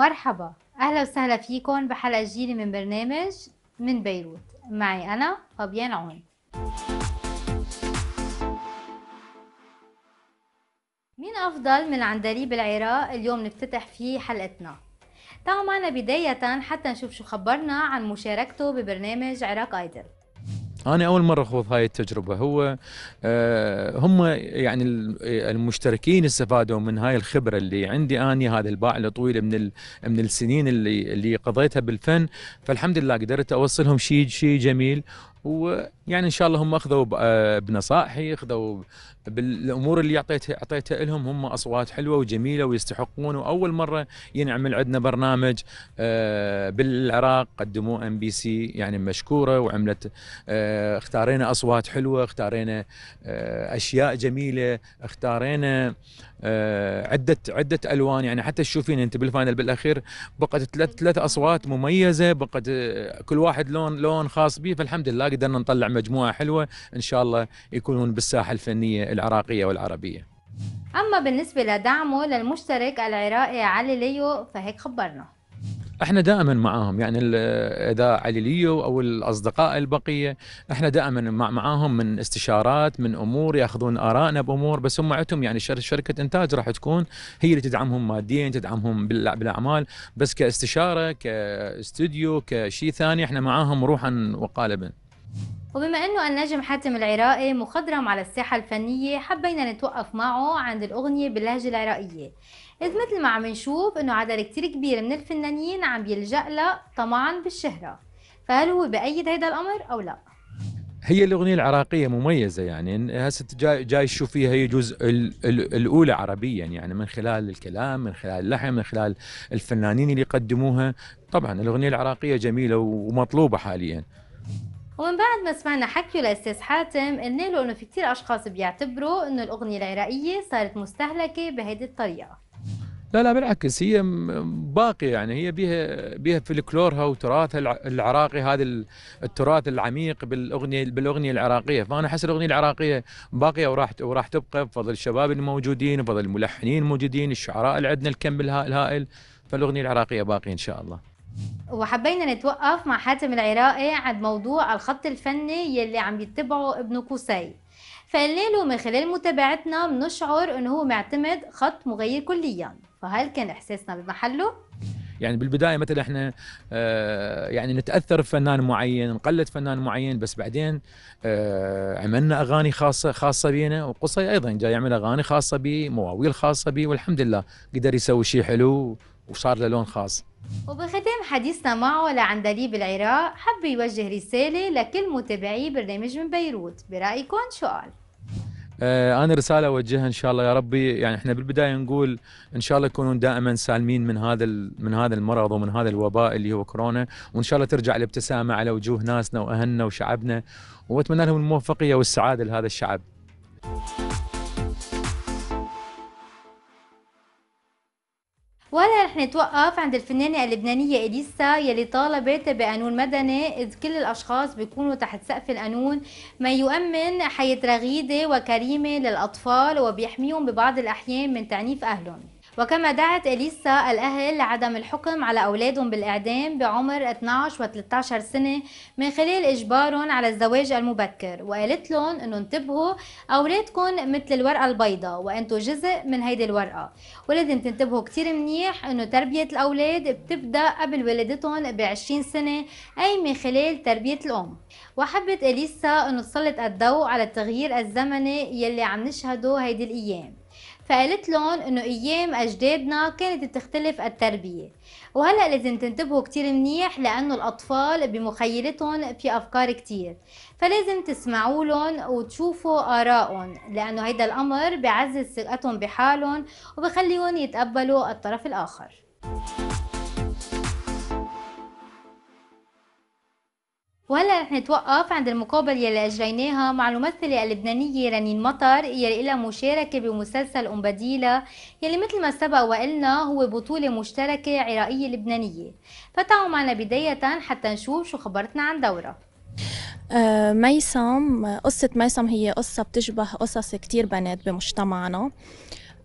مرحبا أهلا وسهلا فيكم بحلقة جديدة من برنامج من بيروت معي أنا فابيان عون مين أفضل من عندليب العراق اليوم نفتتح فيه حلقتنا تعالوا معنا بداية حتى نشوف شو خبرنا عن مشاركته ببرنامج عراق ايدل انا اول مره اخوض هاي التجربه هو آه، هم يعني المشتركين استفادوا من هاي الخبره اللي عندي اني هذا الباع الطويل من من السنين اللي اللي قضيتها بالفن فالحمد لله قدرت اوصلهم شيء شيء جميل ويعني ان شاء الله هم اخذوا آه، بنصائحي اخذوا بالامور طيب، اللي اعطيتها اعطيتها لهم هم اصوات حلوه وجميله ويستحقون واول مره ينعمل عندنا برنامج آه، بالعراق قدموه ام بي سي يعني مشكوره وعملت آه، اختارينا اصوات حلوه اختارينا آه، اشياء جميله اختارينا عده عده الوان يعني حتى تشوفين انت بالفاينل بالاخير بقت ثلاث ثلاث اصوات مميزه بقت كل واحد لون لون خاص به فالحمد لله قدرنا نطلع مجموعه حلوه ان شاء الله يكونون بالساحه الفنيه العراقية والعربية أما بالنسبة لدعمه للمشترك العراقي علي ليو فهيك خبرنا احنا دائما معاهم يعني اذا علي ليو او الاصدقاء البقيه احنا دائما مع معاهم من استشارات من امور ياخذون ارائنا بامور بس هم عندهم يعني شركه انتاج راح تكون هي اللي تدعمهم ماديا تدعمهم بالاعمال بس كاستشاره كاستوديو كشيء ثاني احنا معاهم روحا وقالبا وبما انه النجم حاتم العراقي مخضرم على الساحة الفنية حبينا نتوقف معه عند الأغنية باللهجة العراقية إذ مثل ما عم نشوف انه عدد كتير كبير من الفنانين عم يلجأ لها طمعا بالشهرة فهل هو بأيد هذا الأمر أو لا؟ هي الأغنية العراقية مميزة يعني هسه جاي, جاي فيها هي جزء الأولى عربيا يعني من خلال الكلام من خلال اللحن من خلال الفنانين اللي يقدموها طبعا الأغنية العراقية جميلة ومطلوبة حاليا ومن بعد ما سمعنا حكيه للاستاذ حاتم قلنا له انه في كثير اشخاص بيعتبروا انه الاغنيه العراقيه صارت مستهلكه بهيدي الطريقه لا لا بالعكس هي باقيه يعني هي بها بها فلكلورها وتراثها العراقي هذا التراث العميق بالاغنيه بالاغنيه العراقيه فانا احس الاغنيه العراقيه باقيه وراح وراح تبقى بفضل الشباب الموجودين بفضل الملحنين الموجودين الشعراء اللي عندنا الكم الهائل فالاغنيه العراقيه باقيه ان شاء الله وحبينا نتوقف مع حاتم العراقي عند موضوع الخط الفني يلي عم يتبعه ابن قصي فقلنا له من خلال متابعتنا بنشعر انه هو معتمد خط مغير كليا فهل كان احساسنا بمحله؟ يعني بالبدايه مثلا احنا آه يعني نتاثر بفنان معين نقلد فنان معين بس بعدين آه عملنا اغاني خاصه خاصه بينا وقصي ايضا جاي يعمل اغاني خاصه بي مواويل خاصه بي والحمد لله قدر يسوي شيء حلو وصار له لون خاص وبختام حديثنا معه لعندليب العراق حب يوجه رسالة لكل متابعي برنامج من بيروت برأيكم شو قال؟ آه أنا رسالة أوجهها إن شاء الله يا ربي يعني إحنا بالبداية نقول إن شاء الله يكونون دائما سالمين من هذا من هذا المرض ومن هذا الوباء اللي هو كورونا وإن شاء الله ترجع الابتسامة على وجوه ناسنا وأهلنا وشعبنا وأتمنى لهم الموفقية والسعادة لهذا الشعب ولا رح نتوقف عند الفنانة اللبنانية إليسا يلي طالبت بقانون مدني إذ كل الأشخاص بيكونوا تحت سقف القانون ما يؤمن حياة رغيدة وكريمة للأطفال وبيحميهم ببعض الأحيان من تعنيف أهلهم وكما دعت إليسا الأهل لعدم الحكم على أولادهم بالإعدام بعمر 12 و 13 سنة من خلال إجبارهم على الزواج المبكر وقالت لهم أنه انتبهوا أولادكم مثل الورقة البيضاء وانتم جزء من هيدي الورقة ولازم تنتبهوا كتير منيح أنه تربية الأولاد بتبدأ قبل ولادتهم ب 20 سنة أي من خلال تربية الأم وحبت إليسا أنه تسلط الضوء على التغيير الزمني يلي عم نشهده هيدي الأيام فقالت لهم انه ايام اجدادنا كانت بتختلف التربيه وهلا لازم تنتبهوا كتير منيح لانه الاطفال بمخيلتهم في افكار كتير فلازم تسمعوا لهم وتشوفوا ارائهم لانه هيدا الامر بيعزز ثقتهم بحالهم وبخليهم يتقبلوا الطرف الاخر وهلا رح نتوقف عند المقابلة يلي أجريناها مع الممثلة اللبنانية رنين مطر يلي لها مشاركة بمسلسل أم بديلة يلي مثل ما سبق وقلنا هو بطولة مشتركة عراقية لبنانية فتعوا معنا بداية حتى نشوف شو خبرتنا عن دورها آه، ميسم قصة ميسم هي قصة بتشبه قصص كتير بنات بمجتمعنا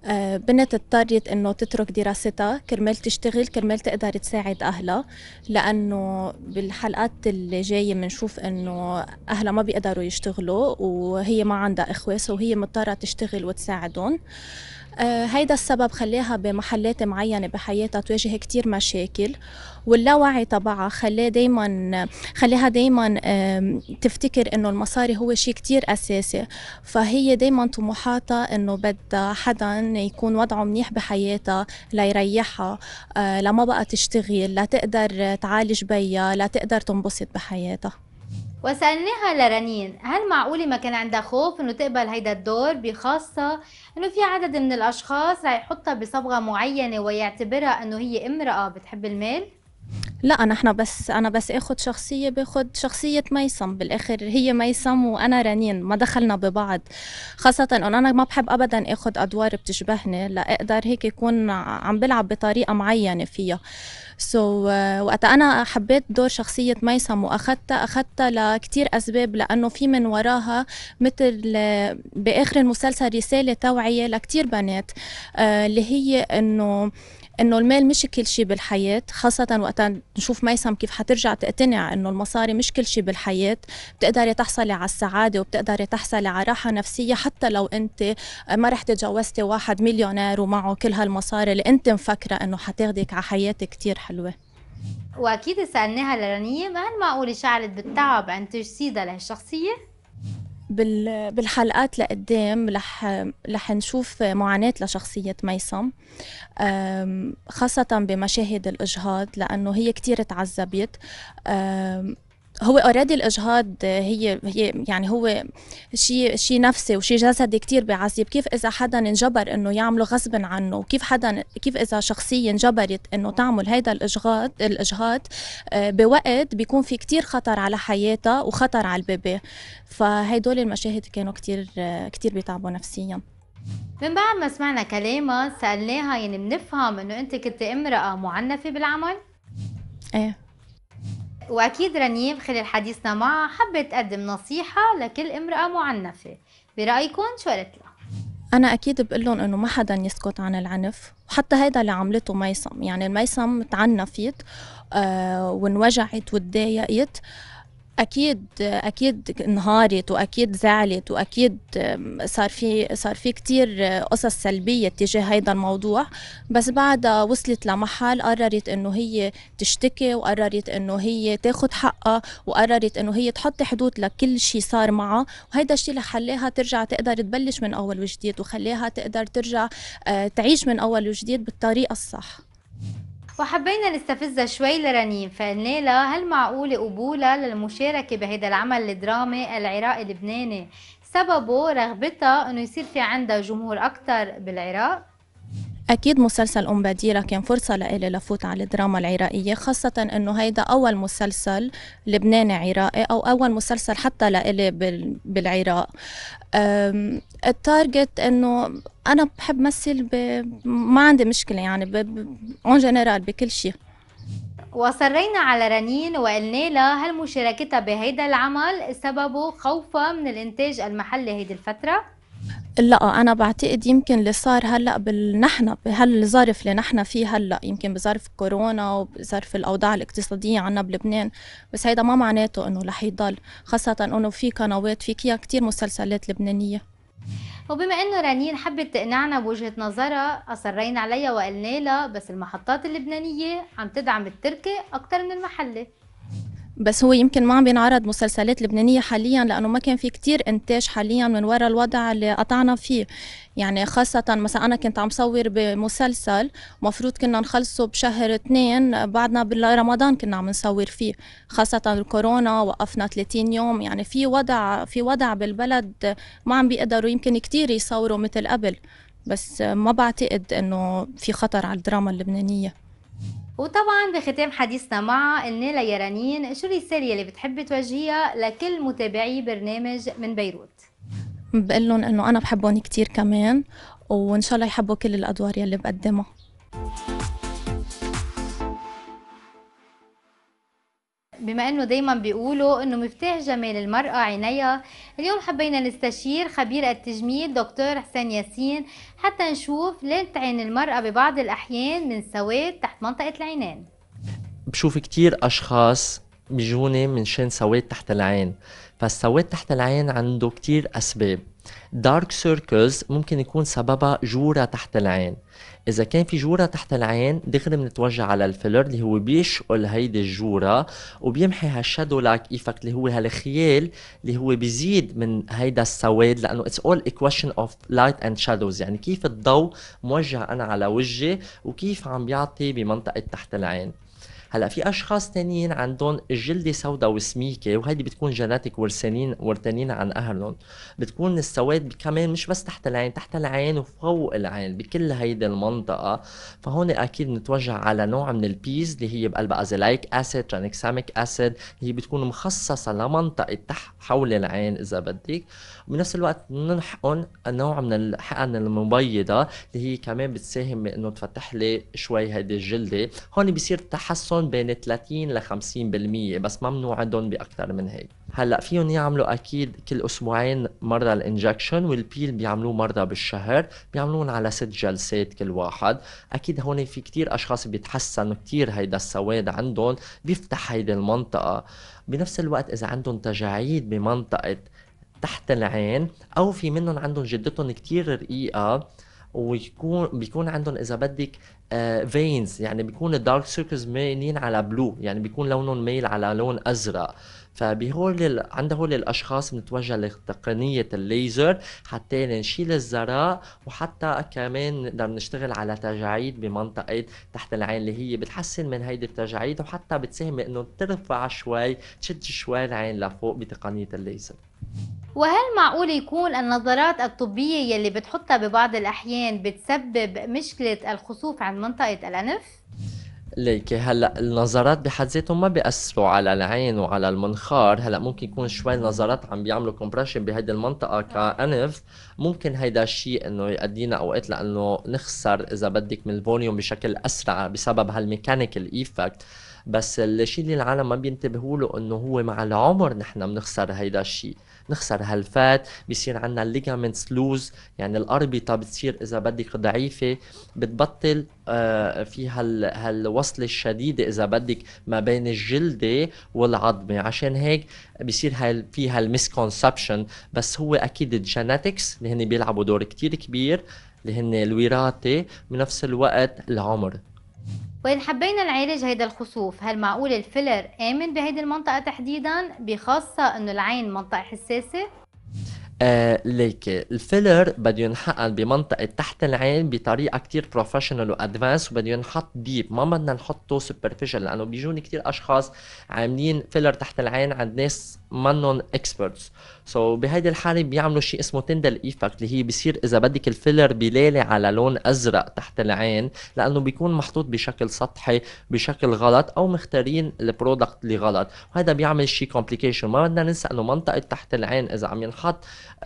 آه، بنت اضطرت انه تترك دراستها كرمال تشتغل كرمال تقدر تساعد اهلها لانه بالحلقات اللي جايه بنشوف انه اهلها ما بيقدروا يشتغلوا وهي ما عندها اخوه وهي مضطره تشتغل وتساعدهم آه، هيدا السبب خلاها بمحلات معينة بحياتها تواجه كتير مشاكل واللاوعي تبعها خلاها دايما خلاها دايما تفتكر انه المصاري هو شيء كتير اساسي فهي دايما طموحاتها انه بدها حدا يكون وضعه منيح بحياتها ليريحها آه، لما بقى تشتغل لتقدر تعالج بيها لتقدر تنبسط بحياتها وسألناها لرنين هل معقولة ما كان عندها خوف انه تقبل هيدا الدور بخاصة انه في عدد من الاشخاص رح يحطها بصبغة معينة ويعتبرها انه هي امرأة بتحب المال لا نحن بس انا بس اخذ شخصيه باخذ شخصيه ميسم بالاخر هي ميسم وانا رنين ما دخلنا ببعض خاصه انه انا ما بحب ابدا اخذ ادوار بتشبهني لا اقدر هيك يكون عم بلعب بطريقه معينه فيها سو so, وقت انا حبيت دور شخصيه ميسم واخذتها اخذتها لكتير اسباب لانه في من وراها مثل باخر المسلسل رساله توعيه لكتير بنات آه، اللي هي انه انه المال مش كل شيء بالحياه خاصه وقت نشوف ميسم كيف حترجع تقتنع انه المصاري مش كل شيء بالحياه بتقدري تحصلي على السعاده وبتقدري تحصلي على راحه نفسيه حتى لو انت ما رح تتجوزتي واحد مليونير ومعه كل هالمصاري اللي انت مفكره انه حتاخدك على حياه كثير حلوه واكيد سالناها لرنيه ما هل معقول شعلت بالتعب عن تجسيدها لهالشخصيه بالحلقات لقدام رح رح نشوف معاناة لشخصية ميسم خاصة بمشاهد الإجهاض لأنه هي كثير تعذبت هو اوريدي الاجهاض هي هي يعني هو شيء شيء نفسي وشيء جسدي كثير بيعذب كيف اذا حدا انجبر انه يعمله غصب عنه وكيف حدا كيف اذا شخصيه انجبرت انه تعمل هذا الاجهاض الاجهاض آه، بوقت بيكون في كثير خطر على حياتها وخطر على البيبي فهدول المشاهد كانوا كثير آه، كثير بيتعبوا نفسيا من بعد ما سمعنا كلامها سالناها يعني بنفهم انه انت كنت امراه معنفه بالعمل ايه واكيد رنيم خلال حديثنا معها حبت تقدم نصيحه لكل امراه معنفه برايكم شو قالت لها انا اكيد بقول لهم انه ما حدا يسكت عن العنف وحتى هيدا اللي عملته ميسم يعني الميسم تعنفت آه وانوجعت وتضايقت اكيد اكيد انهارت واكيد زعلت واكيد صار في صار في كثير قصص سلبيه تجاه هذا الموضوع بس بعدها وصلت لمحل قررت انه هي تشتكي وقررت انه هي تاخذ حقها وقررت انه هي تحط حدود لكل شيء صار معها وهذا الشيء اللي خلاها ترجع تقدر تبلش من اول وجديد وخلاها تقدر ترجع آه، تعيش من اول وجديد بالطريقه الصح وحبينا نستفزها شوي لرنيم فقلنا لها هل معقولة قبولها للمشاركة بهذا العمل الدرامي العراقي اللبناني سببه رغبتها انه يصير في عندها جمهور اكثر بالعراق أكيد مسلسل أم بديرة كان فرصة لإلي لفوت على الدراما العراقية خاصة إنه هيدا أول مسلسل لبناني عراقي أو أول مسلسل حتى لإلي بالعراق التارجت إنه أنا بحب مثل ب... ما عندي مشكلة يعني أون ب... جنرال بكل شيء وصرينا على رنين وقلنا لها هل مشاركتها بهيدا العمل سببه خوفها من الانتاج المحلي هيدي الفتره لا انا بعتقد يمكن اللي صار هلا بال... نحن بهالظرف اللي نحن فيه هلا يمكن بظرف كورونا وبظرف الاوضاع الاقتصاديه عنا بلبنان بس هيدا ما معناته انه رح يضل خاصه انه في قنوات في كيا كثير مسلسلات لبنانيه وبما انه رنين حبت تقنعنا بوجهه نظرها اصرينا عليها وقلنا لها بس المحطات اللبنانيه عم تدعم التركي اكثر من المحلي بس هو يمكن ما عم بينعرض مسلسلات لبنانيه حاليا لانه ما كان في كتير انتاج حاليا من وراء الوضع اللي قطعنا فيه يعني خاصة مثلا أنا كنت عم صور بمسلسل مفروض كنا نخلصه بشهر اثنين بعدنا برمضان كنا عم نصور فيه خاصة الكورونا وقفنا 30 يوم يعني في وضع في وضع بالبلد ما عم بيقدروا يمكن كتير يصوروا مثل قبل بس ما بعتقد انه في خطر على الدراما اللبنانيه وطبعا بختام حديثنا مع النيلة يرانين شو الرسالة اللي بتحبي توجهيها لكل متابعي برنامج من بيروت بقول لهم انه انا بحبهم كثير كمان وان شاء الله يحبوا كل الادوار يلي بقدمها بما انه دايما بيقولوا انه مفتاح جمال المرأة عينيها اليوم حبينا نستشير خبير التجميل دكتور حسين ياسين حتى نشوف ليه عين المرأة ببعض الاحيان من سواد تحت منطقة العينين بشوف كتير اشخاص بيجوني من شان سواد تحت العين فالسواد تحت العين عنده كتير اسباب دارك سيركلز ممكن يكون سببها جورة تحت العين اذا كان في جوره تحت العين دغري بنتوجه على الفيلر اللي هو بيشقل هيدي الجوره وبيمحي هالشادو لاك ايفكت اللي هو هالخيال اللي هو بيزيد من هيدا السواد لانه اتس اول كويشن اوف لايت اند شادوز يعني كيف الضوء موجه انا على وجهي وكيف عم بيعطي بمنطقه تحت العين هلا في اشخاص تانيين عندهم الجلده سوداء وسميكه وهيدي بتكون جيناتيك ورثانين ورثانين عن اهلهم بتكون السواد كمان مش بس تحت العين تحت العين وفوق العين بكل هيدي المنطقه فهون اكيد نتوجه على نوع من البيز اللي هي بقلبها ازيلايك اسيد ترانكساميك اسيد هي بتكون مخصصه لمنطقه تحت حول العين اذا بدك وبنفس الوقت ننحقن نوع من الحقن المبيضه اللي هي كمان بتساهم بانه تفتح لي شوي هيدي الجلده هون بيصير تحسن بين 30 ل 50% بس ممنوع عندهم باكثر من هيك هلا فيهم يعملوا اكيد كل اسبوعين مره الانجكشن والبيل بيعملوه مره بالشهر بيعملوهم على ست جلسات كل واحد اكيد هون في كتير اشخاص بيتحسنوا كتير هيدا السواد عندهم بيفتح هيدي المنطقه بنفس الوقت اذا عندهم تجاعيد بمنطقه تحت العين او في منهم عندهم جدتهم كتير رقيقه ويكون بيكون عندهم اذا بدك فينز آه، يعني بيكون الدارك سيركلز مايلين على بلو يعني بيكون لونهم مايل على لون ازرق فبهول ال... عند هول الاشخاص بنتوجه لتقنيه الليزر حتى نشيل الزراء وحتى كمان نقدر نشتغل على تجاعيد بمنطقه تحت العين اللي هي بتحسن من هيدي التجاعيد وحتى بتساهم انه ترفع شوي تشد شوي العين لفوق بتقنيه الليزر وهل معقول يكون النظارات الطبية يلي بتحطها ببعض الأحيان بتسبب مشكلة الخسوف عند منطقة الأنف؟ ليكي هلا النظارات بحد ذاتهم ما بيأثروا على العين وعلى المنخار هلا ممكن يكون شوي نظارات عم بيعملوا كومبريشن بهيدي المنطقه آه. كانف ممكن هيدا الشيء انه يأدينا اوقات لانه نخسر اذا بدك من الفوليوم بشكل اسرع بسبب هالميكانيكال ايفكت بس الشيء اللي العالم ما بينتبهوا له انه هو مع العمر نحن بنخسر هيدا الشيء نخسر هالفات بصير عندنا الليجامنتس لوز يعني الاربطه بتصير اذا بدك ضعيفه بتبطل آه، في هال هالوصلة الشديدة إذا بدك ما بين الجلدة والعظمة عشان هيك بصير هال في هالمسكونسبشن بس هو أكيد الجينيتكس اللي هن بيلعبوا دور كتير كبير اللي هن الوراثة بنفس الوقت العمر وإن حبينا نعالج هيدا الخسوف هل معقول الفيلر آمن بهيدي المنطقة تحديدا بخاصة إنه العين منطقة حساسة؟ آه ليك الفيلر بده ينحقن بمنطقة تحت العين بطريقة كتير بروفيشنال وادفانس وبده ينحط ديب ما بدنا نحطه سوبرفيشال لأنه بيجوني كتير أشخاص عاملين فيلر تحت العين عند ناس منهم اكسبرتس سو so بهيدي الحالة بيعملوا شيء اسمه تندل ايفكت اللي هي بصير إذا بدك الفيلر بلالي على لون أزرق تحت العين لأنه بيكون محطوط بشكل سطحي بشكل غلط أو مختارين البرودكت اللي غلط وهذا بيعمل شيء كومبليكيشن ما بدنا ننسى إنه منطقة تحت العين إذا عم ينحط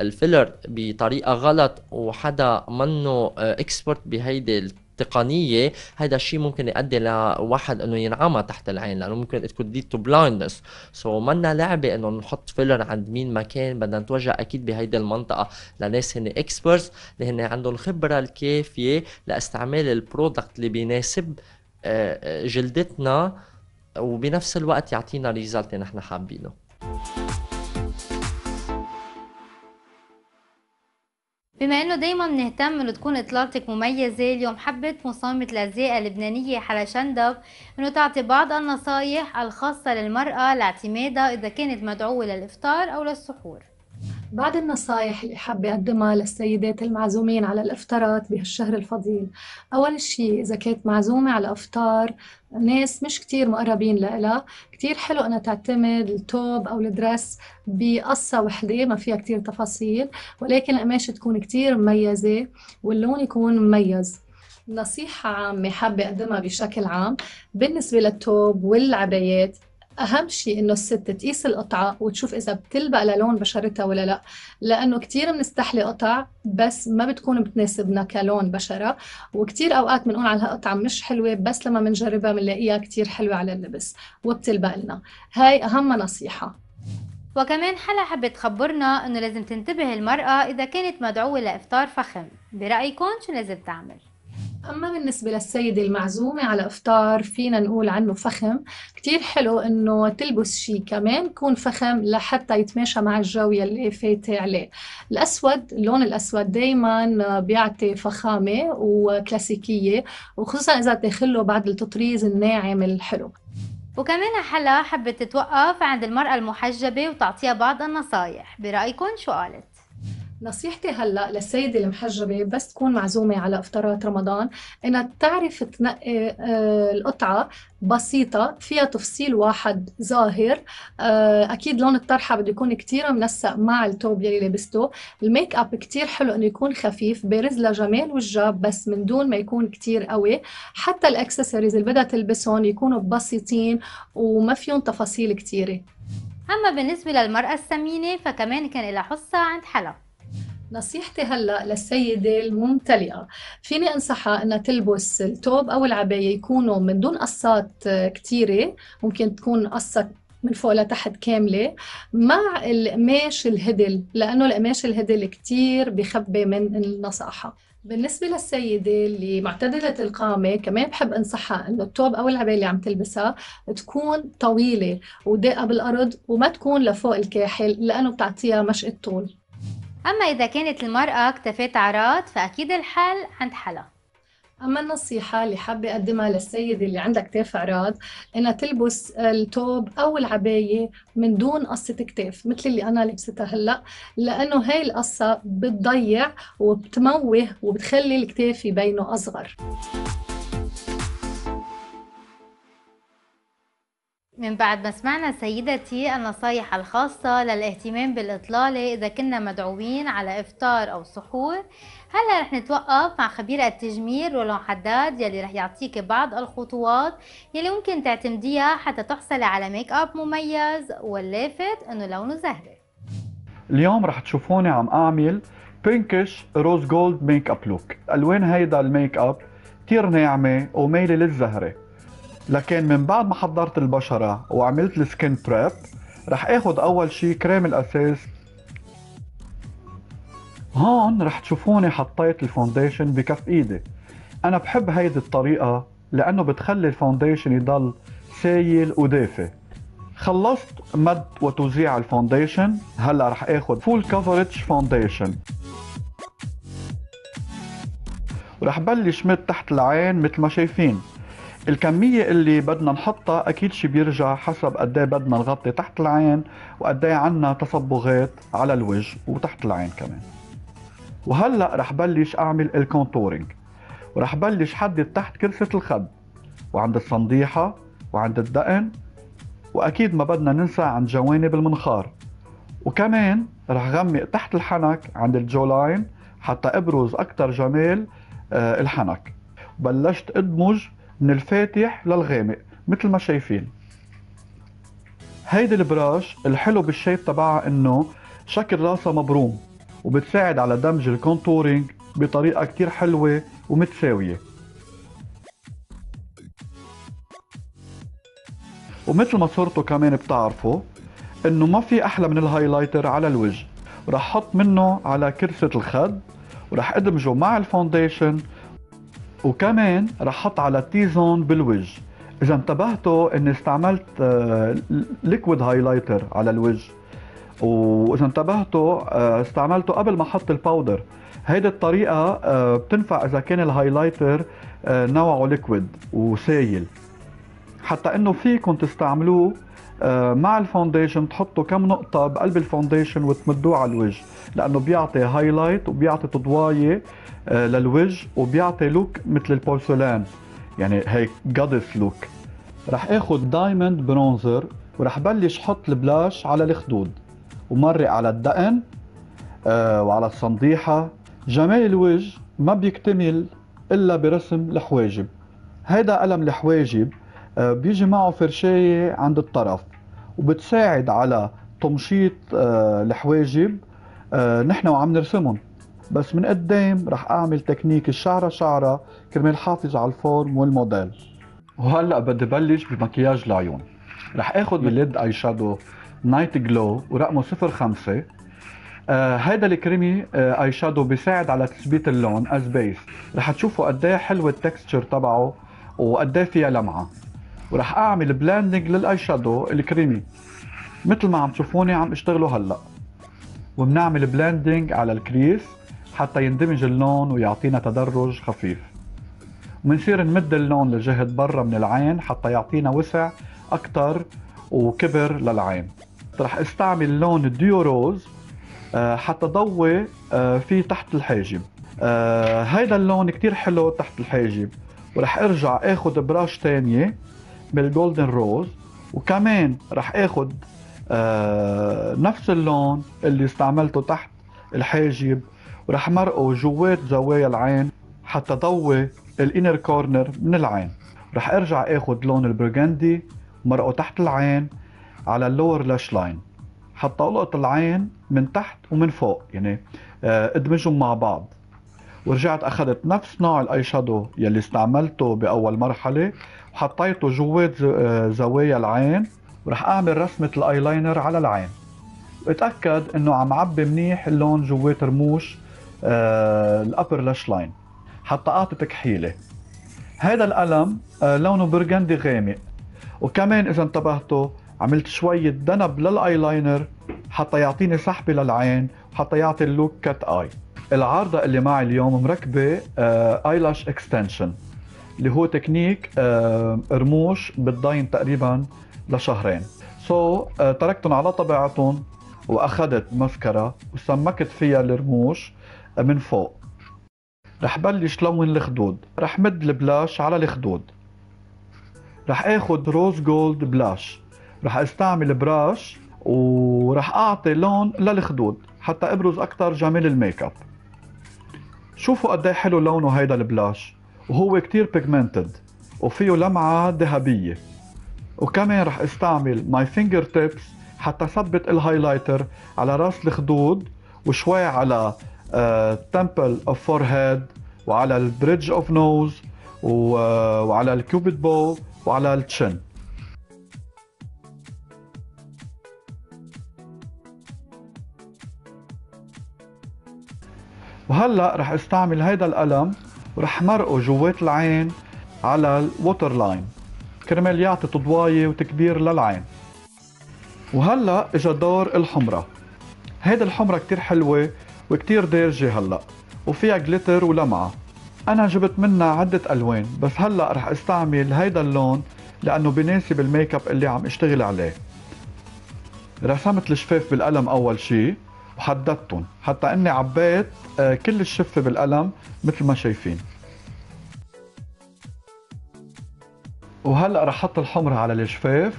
الفيلر بطريقه غلط وحدا منه اكسبرت آه، بهيدي التقنية هذا الشيء ممكن يؤدي لواحد انه ينعمى تحت العين لانه ممكن تكون could تو بلايندنس سو منا لعبه انه نحط فيلر عند مين مكان بدنا نتوجه اكيد بهيدي المنطقه لناس هن اكسبرتس اللي هن عندهم الخبره الكافيه لاستعمال البرودكت اللي بيناسب آه، آه، جلدتنا وبنفس الوقت يعطينا ريزلت اللي نحن حابينه بما انه دايما بنهتم انه تكون اطلالتك مميزة اليوم حبت مصممة الازياء اللبنانية حلا شندب انه تعطي بعض النصايح الخاصة للمرأة لاعتمادها اذا كانت مدعوة للافطار او للسحور بعض النصائح اللي حابة أقدمها للسيدات المعزومين على الإفطارات بهالشهر الفضيل أول شيء إذا كانت معزومة على إفطار ناس مش كتير مقربين لإلها كتير حلو أنها تعتمد التوب أو الدرس بقصة وحدة ما فيها كتير تفاصيل ولكن القماشة تكون كتير مميزة واللون يكون مميز نصيحة عامة حابة أقدمها بشكل عام بالنسبة للتوب والعبايات اهم شيء انه الست تقيس القطعه وتشوف اذا بتلبق للون بشرتها ولا لا لانه كثير بنستحلي قطع بس ما بتكون بتناسبنا كلون بشره وكثير اوقات بنقول على قطعة مش حلوه بس لما بنجربها بنلاقيها كثير حلوه على اللبس وبتلبق لنا هاي اهم نصيحه وكمان حلا حبت تخبرنا انه لازم تنتبه المرأة اذا كانت مدعوة لافطار فخم برأيكم شو لازم تعمل أما بالنسبة للسيدة المعزومة على إفطار فينا نقول عنه فخم كتير حلو إنه تلبس شيء كمان يكون فخم لحتى يتماشى مع الجو يلي فات عليه الأسود اللون الأسود دايما بيعطي فخامة وكلاسيكية وخصوصا إذا تدخله بعد التطريز الناعم الحلو وكمان حلا حبت تتوقف عند المرأة المحجبة وتعطيها بعض النصايح برأيكم شو قالت؟ نصيحتي هلا للسيدة المحجبة بس تكون معزومة على افطارات رمضان انها تعرف تنقي آه، القطعة بسيطة فيها تفصيل واحد ظاهر آه، اكيد لون الطرحة بده يكون كثير منسق مع التوب يلي لبسته الميك اب كثير حلو انه يكون خفيف بارز لجمال وجه بس من دون ما يكون كثير قوي حتى الاكسسوارز اللي بدها تلبسهم يكونوا بسيطين وما فيهم تفاصيل كثيره أما بالنسبة للمرأة السمينة فكمان كان لها حصة عند حلا نصيحتي هلا للسيده الممتلئه فيني انصحها انها تلبس التوب او العبايه يكونوا من دون قصات آه، كثيره ممكن تكون قصه من فوق لتحت كاملة مع القماش الهدل لأنه القماش الهدل كتير بخبي من النصاحة بالنسبة للسيدة اللي معتدلة القامة كمان بحب أنصحها إنه التوب أو العباية اللي عم تلبسها تكون طويلة وضيقة بالأرض وما تكون لفوق الكاحل لأنه بتعطيها مشقة طول أما إذا كانت المرأة اكتفت عراض فأكيد الحل عند حلا أما النصيحة اللي حابة أقدمها للسيدة اللي عندها كتاف عراض إنها تلبس التوب أو العباية من دون قصة كتاف مثل اللي أنا لبستها هلأ لأنه هاي القصة بتضيع وبتموه وبتخلي الكتاف يبينه أصغر من بعد ما سمعنا سيدتي النصايح الخاصة للاهتمام بالإطلالة إذا كنا مدعوين على إفطار أو سحور هلا رح نتوقف مع خبير التجميل رولو حداد يلي رح يعطيك بعض الخطوات يلي ممكن تعتمديها حتى تحصلي على ميك اب مميز واللافت إنه لونه زهري اليوم رح تشوفوني عم أعمل بينكش روز جولد ميك اب لوك ألوان هيدا الميك اب كتير ناعمة وميلة للزهرة لكن من بعد ما حضرت البشرة وعملت السكين بريب رح اخذ اول شي كريم الاساس هون رح تشوفوني حطيت الفونديشن بكف ايدي انا بحب هيدي الطريقة لانه بتخلي الفونديشن يضل سايل ودافي خلصت مد وتوزيع الفونديشن هلا رح اخذ فول كفرج فونديشن ورح بلش مد تحت العين مثل ما شايفين الكمية اللي بدنا نحطها أكيد شي بيرجع حسب قد ايه بدنا نغطي تحت العين وقد ايه عنا تصبغات على الوجه وتحت العين كمان وهلأ رح بلش أعمل الكونتورينج ورح بلش حدد تحت كرسة الخد وعند الصنديحة وعند الدقن وأكيد ما بدنا ننسى عند جوانب المنخار وكمان رح غمق تحت الحنك عند الجو لاين حتى ابرز اكثر جمال آه، الحنك بلشت ادمج من الفاتح للغامق مثل ما شايفين هيدي البراش الحلو بالشيب تبعها انه شكل راسها مبروم وبتساعد على دمج الكونتورينج بطريقة كتير حلوة ومتساوية ومثل ما صورته كمان بتعرفوا انه ما في احلى من الهايلايتر على الوجه رح حط منه على كرسة الخد ورح ادمجه مع الفونديشن وكمان رح حط على زون بالوجه اذا انتبهتوا اني استعملت ليكويد آه، هايلايتر على الوجه واذا انتبهتوا آه، استعملته قبل ما احط الباودر هيدي الطريقه آه، بتنفع اذا كان الهايلايتر نوعه ليكويد وسايل حتى انه فيكم تستعملوه آه، مع الفاونديشن تحطوا كم نقطة بقلب الفاونديشن وتمدوه على الوجه لأنه بيعطي هايلايت وبيعطي تضواية آه، للوجه وبيعطي لوك مثل البورسلان يعني هيك جادس لوك رح اخد دايموند برونزر ورح بلش حط البلاش على الخدود ومرق على الدقن آه، وعلى الصنديحة جمال الوجه ما بيكتمل إلا برسم الحواجب هيدا قلم الحواجب آه، بيجي معه فرشاية عند الطرف وبتساعد على تمشيط الحواجب آه، آه، نحن وعم نرسمهم بس من قدام رح اعمل تكنيك الشعرة شعرة كرمال حافظ على الفورم والموديل وهلا بدي بلش بمكياج العيون رح اخذ بالليد اي شادو نايت جلو ورقمه 05 آه هيدا الكريمي آه اي شادو بيساعد على تثبيت اللون از بيس رح تشوفوا قد ايه حلو التكستشر تبعه وقد ايه فيها لمعه وراح اعمل بلاندنج للاي شادو الكريمي مثل ما عم تشوفوني عم اشتغله هلا وبنعمل بلاندنج على الكريس حتى يندمج اللون ويعطينا تدرج خفيف ومنصير نمد اللون لجهة برا من العين حتى يعطينا وسع اكثر وكبر للعين رح استعمل لون الديوروز روز آه، حتى ضوي آه، في تحت الحاجب آه، هيدا اللون كتير حلو تحت الحاجب ورح ارجع اخذ براش ثانيه بالجولدن روز وكمان رح اخذ آه نفس اللون اللي استعملته تحت الحاجب ورح مرقه جوات زوايا العين حتى ضوي الانر كورنر من العين رح ارجع اخذ لون البرجندي مرقه تحت العين على اللور لاش لاين حتى القط العين من تحت ومن فوق يعني آه، ادمجهم مع بعض ورجعت اخذت نفس نوع الاي شادو يلي استعملته باول مرحله حطيته جوات آه، زوايا العين ورح اعمل رسمه الايلاينر على العين اتاكد انه عم عبي منيح اللون جوات رموش آه، الابر لاش لاين حتى اعطي تكحيله هذا القلم آه، لونه برجندي غامق وكمان اذا انتبهتوا عملت شويه دنب للايلاينر حتى يعطيني سحبه للعين وحتى يعطي اللوك كات اي العارضه اللي معي اليوم مركبه ايلاش اكستنشن اللي هو تكنيك آه، رموش بتضاين تقريبا لشهرين سو so, آه، تركتهم على طبيعتهم واخذت مسكره وسمكت فيها الرموش آه، من فوق رح بلش لون الخدود رح مد البلاش على الخدود رح اخذ روز جولد بلاش رح استعمل براش ورح اعطي لون للخدود حتى ابرز اكثر جمال الميك اب شوفوا قد إيه حلو لونه هيدا البلاش وهو كتير بيجمنتد وفيه لمعة ذهبية وكمان رح استعمل ماي فينجر تيبس حتى ثبت الهايلايتر على راس الخدود وشوي على تمبل اوف فور هيد وعلى البريدج اوف نوز وعلى الكوبيد بو وعلى التشن وهلا رح استعمل هيدا القلم ورح مرقه جوات العين على الووتر لاين كرمال يعطي تضواية وتكبير للعين وهلا اجا دور الحمرة هيدي الحمرة كتير حلوة وكتير دارجة هلا وفيها جليتر ولمعة انا جبت منها عدة الوان بس هلا رح استعمل هيدا اللون لانه بناسب الميك اب اللي عم اشتغل عليه رسمت الشفاف بالقلم اول شي وحددتهم حتى اني عبيت آه، كل الشفة بالقلم مثل ما شايفين وهلا رح احط الحمرة على الجفاف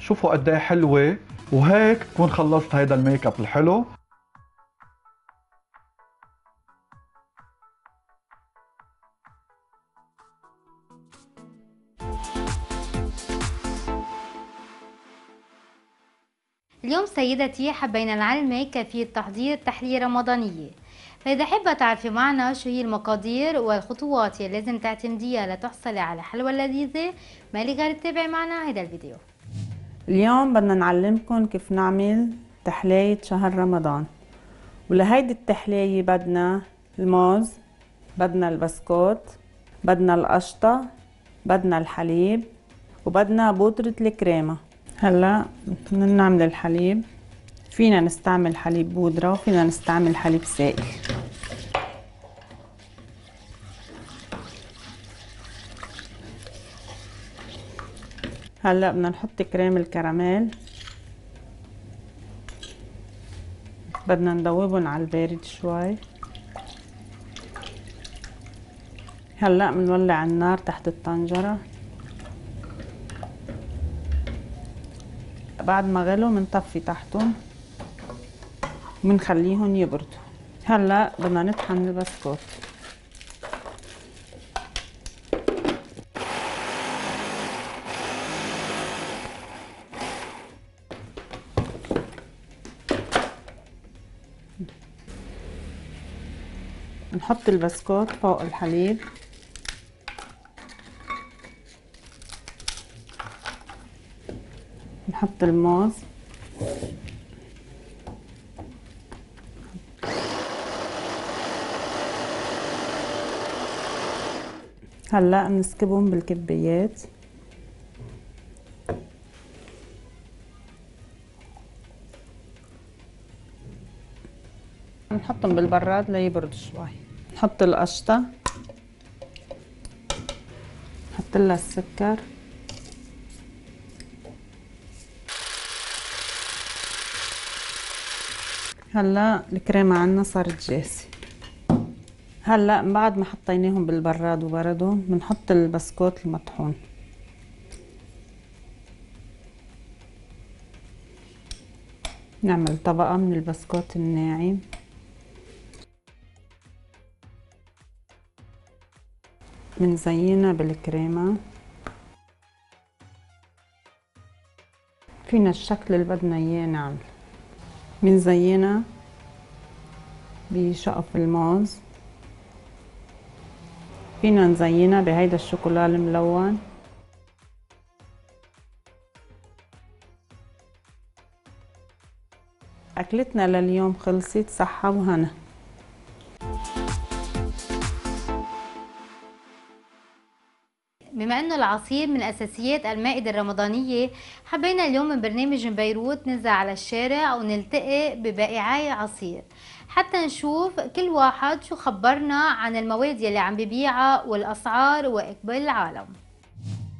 شوفوا قد ايه حلوة وهيك بكون خلصت هيدا الميك اب الحلو اليوم سيدتي حبينا نعلمك كيفية تحضير تحلية رمضانية فإذا حابة تعرفي معنا شو هي المقادير والخطوات اللي لازم تعتمديها لتحصلي على حلوى لذيذة مالي غير تتابعي معنا هيدا الفيديو اليوم بدنا نعلمكم كيف نعمل تحلاية شهر رمضان ولهيدي التحلاية بدنا الموز بدنا البسكوت بدنا القشطة بدنا الحليب وبدنا بودرة الكريمة هلا بدنا نعمل الحليب فينا نستعمل حليب بودرة وفينا نستعمل حليب سائل هلا بدنا نحط كريم الكراميل بدنا ندوبهم على البارد شوي هلا بنولع النار تحت الطنجرة بعد ما غلوا بنطفي تحتهم بنخليهم يبردوا هلا بدنا نطحن البسكوت نحط البسكوت فوق الحليب نحط الموز هلا بنسكبهم بالكبيات نحطهم بالبراد ليبرد شوي نحط القشطه نحط لها السكر هلا الكريمه عنا صارت جاهزه هلا بعد ما حطيناهم بالبراد وبردوا بنحط البسكوت المطحون نعمل طبقة من البسكوت الناعم بنزينها بالكريمة فينا الشكل اللي بدنا اياه نعمل بنزينها بشقف الموز فينا نزينها بهيدا الشوكولا الملون أكلتنا لليوم خلصت صحة وهنا بما انه العصير من اساسيات المائده الرمضانيه حبينا اليوم من برنامج من بيروت ننزل على الشارع ونلتقي ببائعي عصير حتى نشوف كل واحد شو خبرنا عن المواد يلي عم ببيعها والاسعار واقبال العالم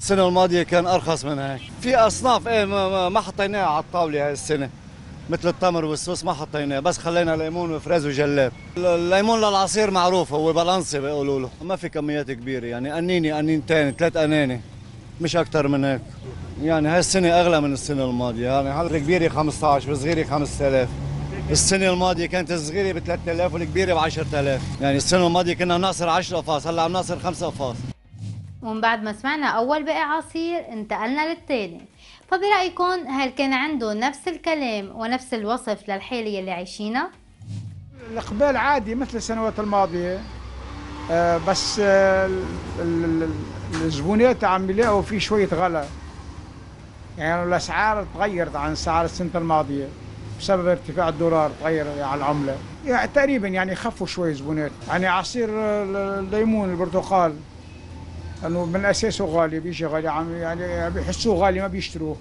السنه الماضيه كان ارخص من هيك في اصناف ايه ما حطيناها على الطاوله هاي السنه مثل التمر والسوس ما حطيناه بس خلينا ليمون وفريز وجلاب الليمون للعصير معروف هو بلانسي بيقولوا له ما في كميات كبيره يعني قنينه قنينتين ثلاث اناني مش اكثر من هيك يعني السنه اغلى من السنه الماضيه يعني الكبيرة 15 وصغيره 5000 السنة الماضية كانت الصغيرة ب 3000 والكبيرة ب 10000 يعني السنة الماضية كنا ناصر 10 أفاص هلا عم ناصر 5 أفاص ومن بعد ما سمعنا أول بقى عصير انتقلنا للتاني فبرأيكم هل كان عنده نفس الكلام ونفس الوصف للحالة اللي عايشينها؟ الإقبال عادي مثل السنوات الماضية آه، بس الزبونات عم يلاقوا في شوية غلا يعني الأسعار تغيرت عن سعر السنة الماضية بسبب ارتفاع الدولار تغير على العمله يعني تقريبا يعني خفوا شوي زبونات يعني عصير الليمون البرتقال انه من اساسه غالي بيجي غالي عم يعني بيحسوه غالي ما بيشتروه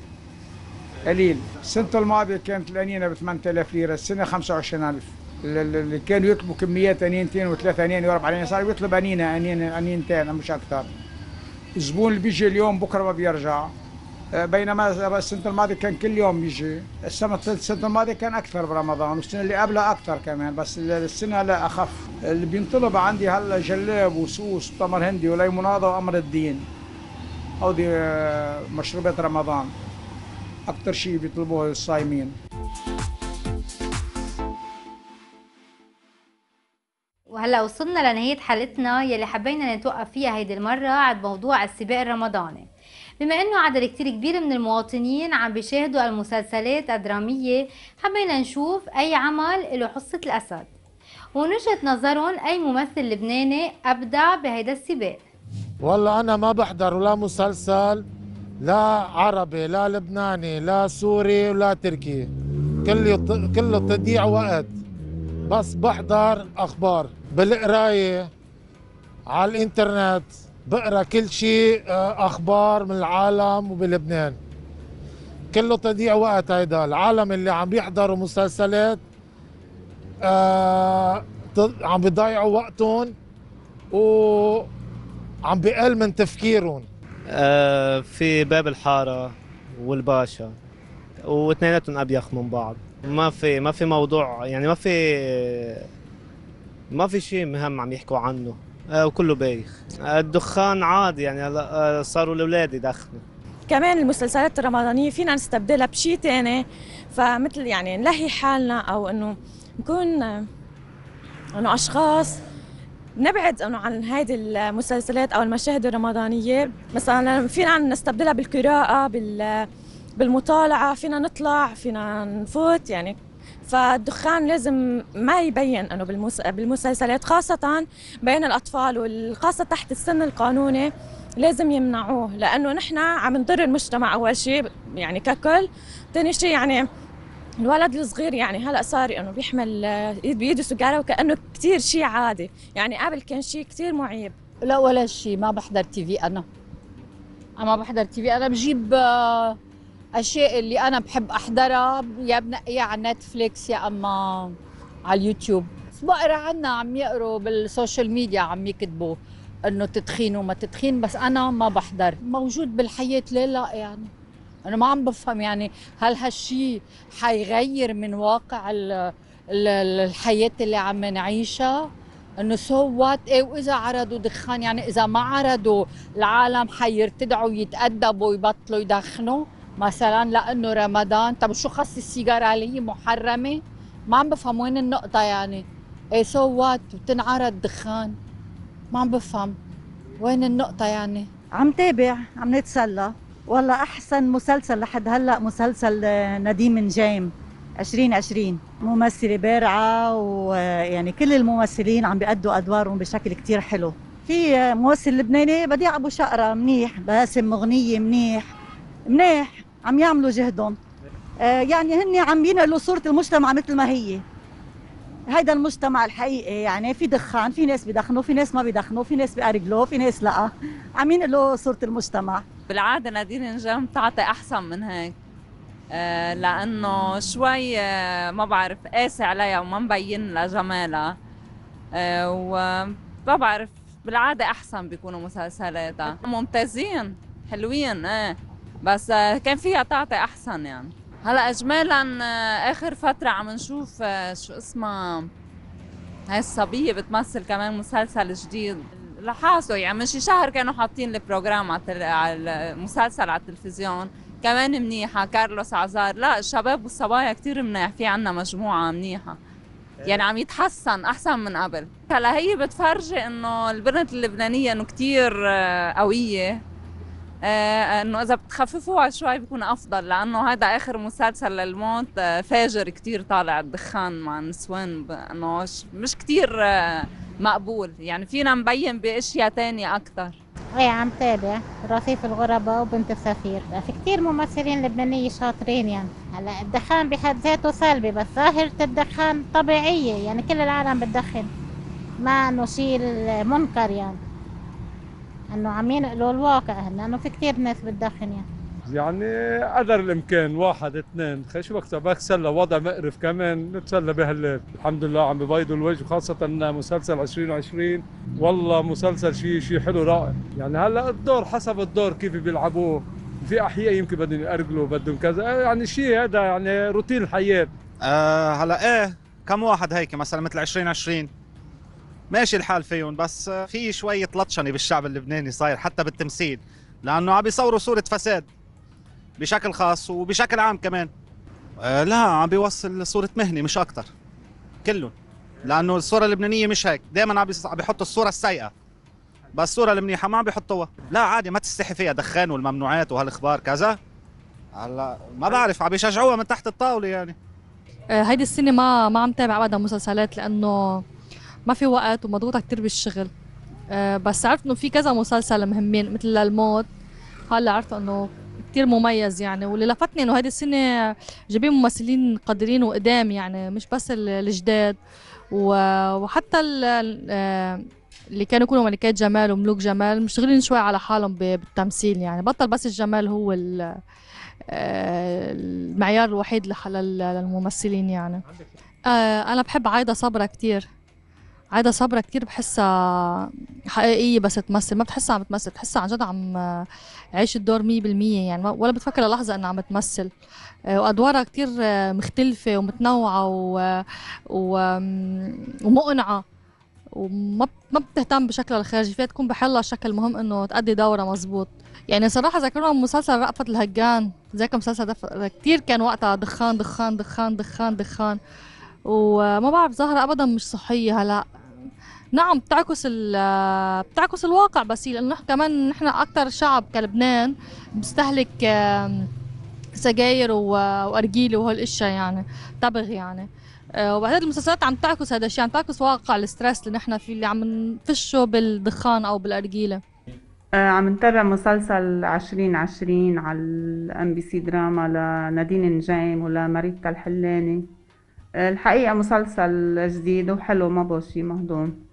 قليل السنه الماضيه كانت الانينه ب 8000 ليره السنه 25000 اللي كانوا يطلبوا كميات انينتين وثلاث انين واربع انين صار يطلب انينه انينه انينتين مش اكثر الزبون اللي بيجي اليوم بكره ما بيرجع آه، بينما السنة الماضية كان كل يوم يجي السنة السنة الماضية كان أكثر برمضان والسنة اللي قبلها أكثر كمان بس السنة لا أخف اللي بينطلب عندي هلا جلاب وسوس وتمر هندي وليموناضة وأمر الدين أو دي آه، مشروبات رمضان أكثر شيء بيطلبوه الصايمين وهلا وصلنا لنهاية حلقتنا يلي حبينا نتوقف فيها هيدي المرة عند موضوع السباق الرمضاني بما انه عدد كتير كبير من المواطنين عم بيشاهدوا المسلسلات الدرامية حبينا نشوف اي عمل له حصة الاسد ومن وجهة نظرهم اي ممثل لبناني ابدع بهيدا السباق والله انا ما بحضر ولا مسلسل لا عربي لا لبناني لا سوري ولا تركي كله كله تضييع وقت بس بحضر اخبار بالقرايه على الانترنت بقرا كل شيء آه، اخبار من العالم وبلبنان كله تضييع وقت هيدا العالم اللي عم يحضروا مسلسلات آه عم بيضيعوا وقتهم وعم بقل من تفكيرهم آه في باب الحاره والباشا واثنيناتهم ابيخ من بعض ما في ما في موضوع يعني ما في ما في شيء مهم عم يحكوا عنه آه، وكله بايخ آه، الدخان عادي يعني آه، صاروا الاولاد يدخنوا كمان المسلسلات الرمضانيه فينا نستبدلها بشيء ثاني فمثل يعني نلهي حالنا او انه نكون انه اشخاص نبعد انه عن هيدي المسلسلات او المشاهد الرمضانيه مثلا فينا نستبدلها بالقراءه بال بالمطالعه فينا نطلع فينا نفوت يعني فالدخان لازم ما يبين انه بالمسلسلات خاصه بين الاطفال وخاصه تحت السن القانوني لازم يمنعوه لانه نحن عم نضر المجتمع اول شيء يعني ككل ثاني شيء يعني الولد الصغير يعني هلا صار انه بيحمل بيده سجاره وكانه كثير شيء عادي يعني قبل كان شيء كثير معيب لا ولا شيء ما بحضر تي في انا ما بحضر تي في انا بجيب آه، الاشياء اللي انا بحب احضرها يا بنقيها على نتفليكس يا اما على اليوتيوب بقرا عنها عم يقروا بالسوشيال ميديا عم يكتبوا انه تدخين وما تدخين بس انا ما بحضر موجود بالحياه ليه لا يعني انا ما عم بفهم يعني هل هالشي حيغير من واقع الحياه اللي عم نعيشها انه سو وات ايه واذا عرضوا دخان يعني اذا ما عرضوا العالم حيرتدعوا يتادبوا ويبطلوا يدخنوا مثلا لانه رمضان طب شو خص السيجاره اللي هي محرمه ما عم بفهم وين النقطه يعني اي سو وات بتنعرض دخان ما عم بفهم وين النقطه يعني عم تابع عم نتسلى والله احسن مسلسل لحد هلا مسلسل آه، نديم نجيم 2020 ممثلة بارعة ويعني آه، كل الممثلين عم بيأدوا أدوارهم بشكل كتير حلو في آه، ممثل لبناني بديع أبو شقرة منيح باسم مغنية منيح منيح عم يعملوا جهدهم آه، يعني هن عم ينقلوا صوره المجتمع مثل ما هي هيدا المجتمع الحقيقي يعني في دخان في ناس بدخنوا في ناس ما بدخنوا في ناس بارجلوا في ناس لا عم ينقلوا صوره المجتمع بالعاده نادين نجم بتعطي احسن من هيك آه، لانه شوي آه، ما بعرف قاسي عليها وما مبين لها جمالها وما بعرف بالعاده احسن بيكونوا مسلسلاتها ممتازين حلوين ايه بس آه، كان فيها تعطي احسن يعني هلا اجمالا آه، اخر فتره عم نشوف آه، شو اسمها هاي الصبيه بتمثل كمان مسلسل جديد لحاسه يعني من شي شهر كانوا حاطين البروجرام على المسلسل على التلفزيون كمان منيحة كارلوس عزار لا الشباب والصبايا كتير منيح في عنا مجموعة منيحة يعني عم يتحسن أحسن من قبل هلا هي بتفرجي إنه البنت اللبنانية إنه كتير قوية آه، آه، انه اذا بتخففوها شوي بيكون افضل لانه هذا اخر مسلسل للموت آه، فاجر كتير طالع الدخان مع النسوان انه مش كتير مقبول يعني فينا نبين باشياء تانية اكثر ايه عم تابع رصيف الغرباء وبنت السفير في كتير ممثلين لبنانية شاطرين يعني هلا الدخان بحد ذاته سلبي بس ظاهرة الدخان طبيعية يعني كل العالم بتدخن ما نشيل شيء منكر يعني انه عم ينقلوا الواقع لانه في كثير ناس بتدخن يعني يعني قدر الامكان واحد اثنين شو وقتها بتسلى وضع مقرف كمان نتسلى بهالليل الحمد لله عم ببيضوا الوجه خاصة مسلسل 2020 والله مسلسل شيء شيء حلو رائع يعني هلا الدور حسب الدور كيف بيلعبوه في احياء يمكن بدهم يأرجلوا بدهم كذا يعني شيء هذا يعني روتين الحياة آه هلا ايه كم واحد هيك مثلا مثل 2020 ماشي الحال فيهم بس في شوية لطشنة بالشعب اللبناني صاير حتى بالتمثيل لأنه عم بيصوروا صورة فساد بشكل خاص وبشكل عام كمان آه، لا عم بيوصل صورة مهنة مش أكتر كلهم لأنه الصورة اللبنانية مش هيك دائما عم بيحطوا الصورة السيئة بس الصورة المنيحة ما عم بيحطوها لا عادي ما تستحي فيها دخان والممنوعات وهالأخبار كذا هلا ما بعرف عم بيشجعوها من تحت الطاولة يعني آه، هيدي السنة ما ما عم تابع ابدا مسلسلات لأنه ما في وقت ومضغوطه كتير بالشغل أه بس عرفت انه في كذا مسلسل مهمين مثل للموت هلا عرفت انه كتير مميز يعني واللي لفتني انه هذه السنه جايبين ممثلين قادرين وقدام يعني مش بس الجداد وحتى آه، اللي كانوا يكونوا ملكات جمال وملوك جمال مشتغلين شوي على حالهم بالتمثيل يعني بطل بس الجمال هو آه، المعيار الوحيد للممثلين يعني آه، انا بحب عايده صبره كتير عايده صبره كتير بحسها حقيقيه بس تمثل ما بتحسها عم بتمثل بتحسها عن جد عم عيش الدور 100% يعني ولا بتفكر للحظه انها عم تمثل آه، وادوارها كتير آه، مختلفه ومتنوعه و... ومقنعه وما ما بتهتم بشكلها الخارجي فيها تكون بحلها شكل مهم انه تأدي دورها مزبوط يعني صراحة ذكرنا مسلسل رأفت الهجان ذاك مسلسل دف... كتير كان وقتها دخان دخان دخان دخان دخان وما بعرف زهرة أبدا مش صحية هلا نعم بتعكس بتعكس الواقع بس لأنه نحن كمان نحن أكثر شعب كلبنان بيستهلك سجاير وأرجيلة وهالأشياء يعني تبغ يعني آه، وبعدين المسلسلات عم تعكس هذا الشيء عم تعكس واقع الستريس اللي نحن فيه اللي عم نفشه بالدخان أو بالأرجيلة آه، عم نتابع مسلسل عشرين عشرين على الام بي سي دراما لنادين النجيم ولماريتا الحلاني الحقيقة مسلسل جديد وحلو ما بو شي مهضوم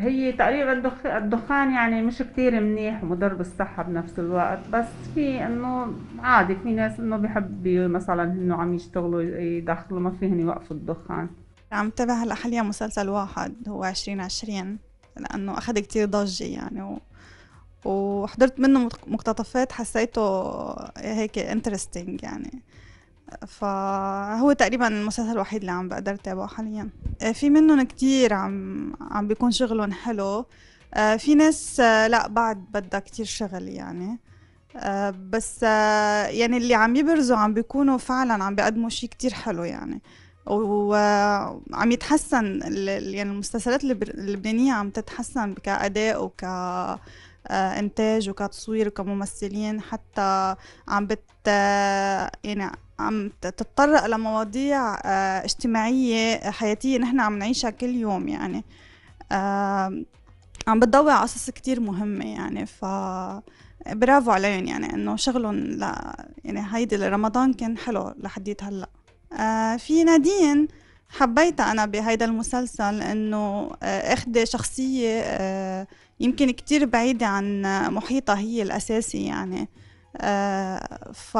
هي تقريبا الدخان يعني مش كتير منيح ومضر بالصحة بنفس الوقت بس في انه عادي في ناس انه بحب مثلا انه عم يشتغلوا يدخلوا ما فيهم يوقفوا الدخان عم تابع هلا حاليا مسلسل واحد هو عشرين عشرين لأنه أخد كتير ضجة يعني و... وحضرت منه مقتطفات حسيته هيك انترستينج يعني فهو تقريبا المسلسل الوحيد اللي عم بقدر تابعه حاليا آه، في منهم كتير عم عم بيكون شغلهم حلو آه، في ناس آه، لا بعد بدها كتير شغل يعني بس يعني اللي عم يبرزوا عم بيكونوا فعلا عم بيقدموا شيء كتير حلو يعني وعم يتحسن يعني المسلسلات اللبنانية عم تتحسن كأداء وك انتاج وكتصوير وكممثلين حتى عم بت يعني عم تتطرق لمواضيع آه، اجتماعية آه، حياتية نحن عم نعيشها كل يوم يعني عم بتضوي على قصص كتير مهمة يعني ف برافو عليهم يعني انه شغلهم ل... يعني هيدي رمضان كان حلو لحديت هلا آه، في نادين حبيتها انا بهيدا المسلسل انه اخذ شخصية يمكن كتير بعيدة عن محيطها هي الاساسي يعني ف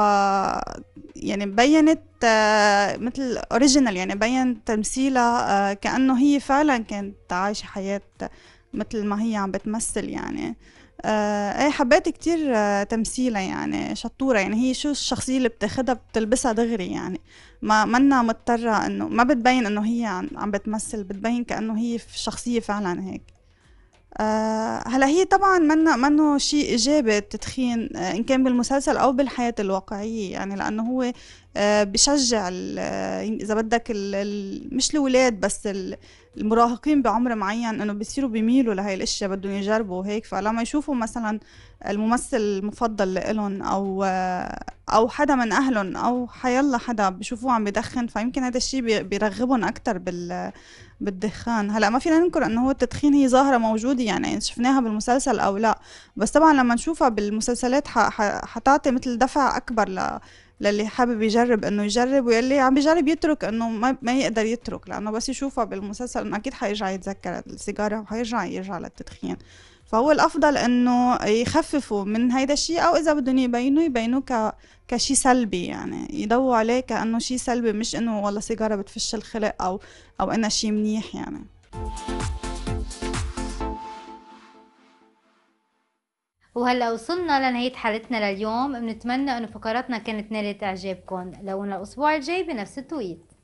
يعني بينت آه، مثل اوريجينال يعني بين تمثيلها آه، كانه هي فعلا كانت عايشه حياه مثل ما هي عم بتمثل يعني آه، ايه حبيت كتير تمثيلها يعني شطورة يعني هي شو الشخصية اللي بتاخدها بتلبسها دغري يعني ما منا مضطرة انه ما بتبين انه هي عم بتمثل بتبين كأنه هي شخصية فعلا هيك آه، هلا هي طبعا منه منه شيء ايجابي التدخين آه، ان كان بالمسلسل او بالحياه الواقعيه يعني لانه هو آه، بشجع آه، يعني اذا بدك مش الاولاد بس المراهقين بعمر معين انه بصيروا بيميلوا لهي الاشياء بدهم يجربوا هيك فلما يشوفوا مثلا الممثل المفضل لهم او آه، او حدا من اهلهم او حيلا حدا بشوفوه عم بدخن فيمكن هذا الشيء بيرغبهم اكثر بال بالدخان هلا ما فينا ننكر انه هو التدخين هي ظاهره موجوده يعني شفناها بالمسلسل او لا بس طبعا لما نشوفها بالمسلسلات حتعطي مثل دفع اكبر ل... للي حابب يجرب انه يجرب واللي عم بيجرب يترك انه ما, ما يقدر يترك لانه بس يشوفها بالمسلسل انه اكيد حيرجع يتذكر السيجاره وحيرجع يرجع للتدخين فهو الافضل انه يخففوا من هيدا الشيء او اذا بدهم يبينوا يبينوه ك كشيء سلبي يعني يضووا عليه كانه شيء سلبي مش انه والله سيجاره بتفش الخلق او او انها شيء منيح يعني وهلا وصلنا لنهاية حلقتنا لليوم بنتمنى انه فقراتنا كانت نالت اعجابكم لونا الاسبوع الجاي بنفس التوقيت